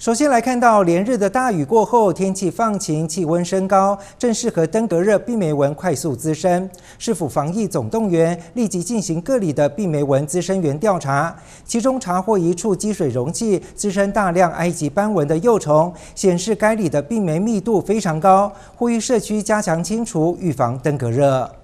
首先来看到连日的大雨过后，天气放晴，气温升高，正适合登革热、病媒蚊快速滋生。市府防疫总动员立即进行各里的病媒蚊滋生源调查，其中查获一处积水容器，滋生大量埃及斑纹的幼虫，显示该里的病媒密度非常高。呼吁社区加强清除，预防登革热。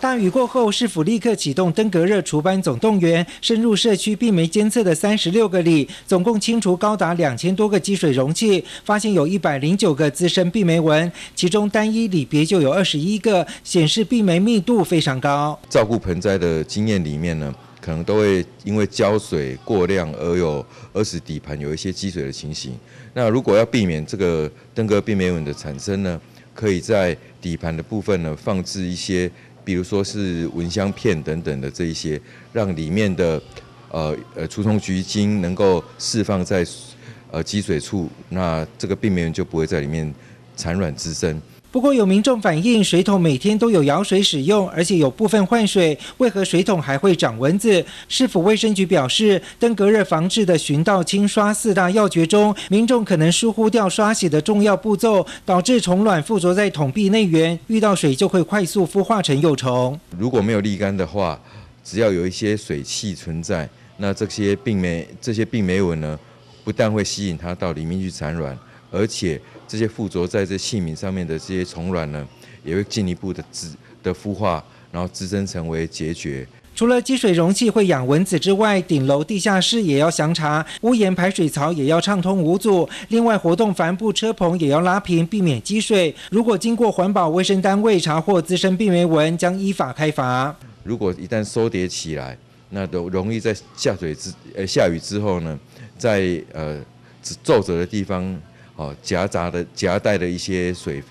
大雨过后，市府立刻启动登革热除斑总动员，深入社区，病媒监测的三十六个里，总共清除高达两千多个积水容器，发现有一百零九个资深病媒蚊，其中单一里别就有二十一个，显示病媒密度非常高。照顾盆栽的经验里面呢，可能都会因为浇水过量而有，而使底盘有一些积水的情形。那如果要避免这个登革病媒蚊的产生呢，可以在底盘的部分呢放置一些。比如说是蚊香片等等的这一些，让里面的呃呃除虫菊精能够释放在呃积水处，那这个病原就不会在里面产卵滋生。不过有民众反映，水桶每天都有舀水使用，而且有部分换水，为何水桶还会长蚊子？市府卫生局表示，登革热防治的循道清刷四大要诀中，民众可能疏忽掉刷洗的重要步骤，导致虫卵附着在桶壁内缘，遇到水就会快速孵化成幼虫。如果没有沥干的话，只要有一些水汽存在，那这些病媒这些病媒蚊呢，不但会吸引它到里面去产卵。而且这些附着在这器皿上面的这些虫卵呢，也会进一步的滋的孵化，然后滋生成为孑孓。除了积水容器会养蚊子之外，顶楼、地下室也要详查，屋檐排水槽也要畅通无阻。另外，活动帆布车棚也要拉平，避免积水。如果经过环保卫生单位查获滋生病媒蚊，将依法开罚。如果一旦收叠起来，那容容易在下水之呃下雨之后呢，在呃皱褶的地方。哦，夹杂的夹带的一些水，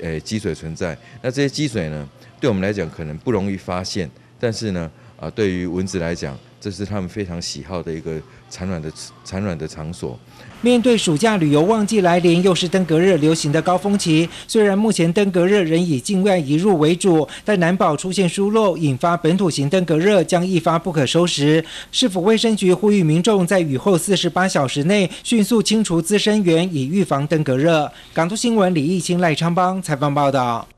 诶，积水存在。那这些积水呢，对我们来讲可能不容易发现，但是呢。啊，对于蚊子来讲，这是他们非常喜好的一个产卵的产卵的场所。面对暑假旅游旺季来临，又是登革热流行的高峰期，虽然目前登革热仍以境外移入为主，但难保出现疏漏，引发本土型登革热将一发不可收拾。市府卫生局呼吁民众在雨后四十八小时内迅速清除滋生源，以预防登革热。港都新闻李义清赖昌邦采访报道。